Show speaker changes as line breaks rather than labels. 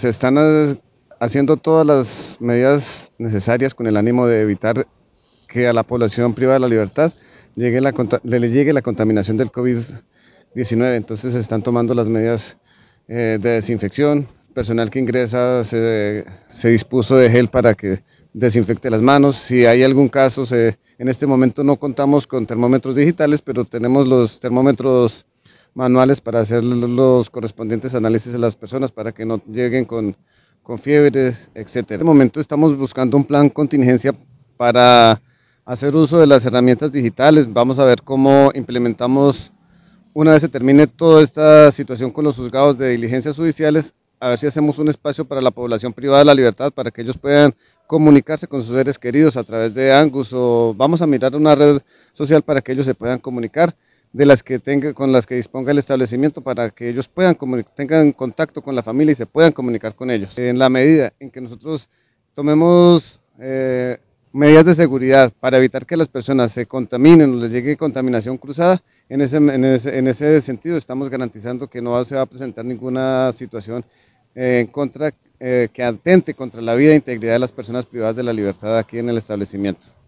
Se están haciendo todas las medidas necesarias con el ánimo de evitar que a la población privada de la libertad llegue le llegue la contaminación del COVID-19. Entonces se están tomando las medidas eh, de desinfección. Personal que ingresa se, dispuso de gel para que desinfecte las manos. Si hay algún caso, se, en este momento no contamos con termómetros digitales, pero tenemos los termómetros manuales para hacer los correspondientes análisis a las personas para que no lleguen con, con fiebres, etc. En este momento estamos buscando un plan contingencia para hacer uso de las herramientas digitales. Vamos a ver cómo implementamos, una vez se termine toda esta situación con los juzgados de diligencias judiciales, a ver si hacemos un espacio para la población privada de la libertad, para que ellos puedan comunicarse con sus seres queridos a través de Angus o vamos a mirar una red social para que ellos se puedan comunicar de las que tenga, con las que disponga el establecimiento para que ellos puedan tengan contacto con la familia y se puedan comunicar con ellos. En la medida en que nosotros tomemos eh, medidas de seguridad para evitar que las personas se contaminen o les llegue contaminación cruzada, en ese, sentido estamos garantizando que no se va a presentar ninguna situación eh, en contra, eh, que atente contra la vida e integridad de las personas privadas de la libertad aquí en el establecimiento.